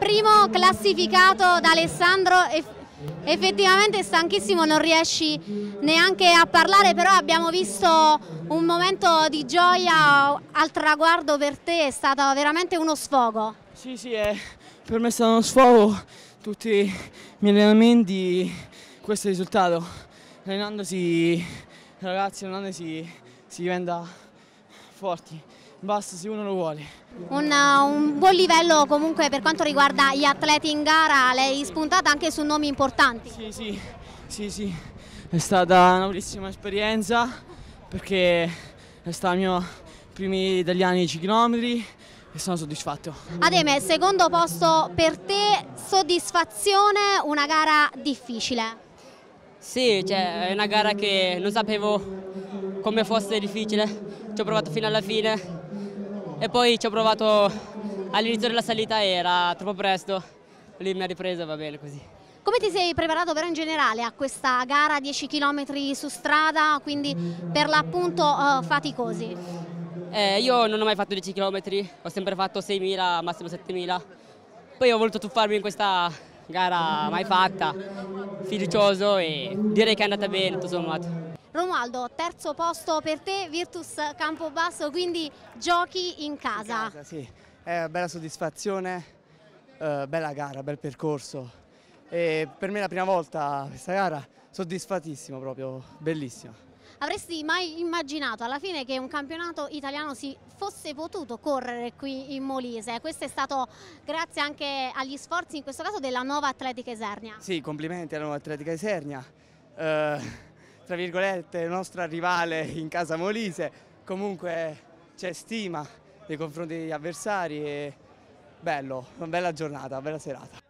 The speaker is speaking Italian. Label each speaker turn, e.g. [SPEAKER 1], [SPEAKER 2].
[SPEAKER 1] primo classificato da Alessandro effettivamente stanchissimo non riesci neanche a parlare però abbiamo visto un momento di gioia al traguardo per te è stato veramente uno sfogo
[SPEAKER 2] sì sì è, per me è stato uno sfogo tutti i miei allenamenti questo risultato allenandosi ragazzi allenandosi si diventa forti basta, se uno lo vuole. Un, eh, un, buon livello
[SPEAKER 1] comunque per quanto riguarda gli atleti in gara, lei spuntata anche su nomi importanti. Sì, sì, sì,
[SPEAKER 2] sì. è stata una bellissima esperienza perché è stato il mio primi italiani 10 km e sono soddisfatto.
[SPEAKER 1] Ademe, secondo posto per te, soddisfazione, una gara difficile?
[SPEAKER 3] Sì, cioè, è una gara che non sapevo come fosse difficile, ci ho provato fino alla fine e poi ci ho provato all'inizio della salita era troppo presto, lì mi ha ripreso e va bene così.
[SPEAKER 1] Come ti sei preparato però in generale a questa gara 10 km su strada, quindi per l'appunto uh, faticosi?
[SPEAKER 3] Eh, io non ho mai fatto 10 km, ho sempre fatto 6.000, massimo 7.000, poi ho voluto tuffarmi in questa gara mai fatta, fiducioso e direi che è andata bene tutto sommato.
[SPEAKER 1] Romualdo, terzo posto per te, Virtus Campobasso, quindi giochi in casa. In casa
[SPEAKER 4] sì, è eh, una bella soddisfazione, eh, bella gara, bel percorso. E per me la prima volta questa gara, soddisfatissimo proprio, bellissimo.
[SPEAKER 1] Avresti mai immaginato alla fine che un campionato italiano si fosse potuto correre qui in Molise? Questo è stato grazie anche agli sforzi in questo caso della nuova Atletica Esernia.
[SPEAKER 4] Sì, complimenti alla nuova Atletica Esernia. Eh tra virgolette, nostra rivale in casa Molise, comunque c'è stima nei confronti degli avversari e bello, una bella giornata, una bella serata.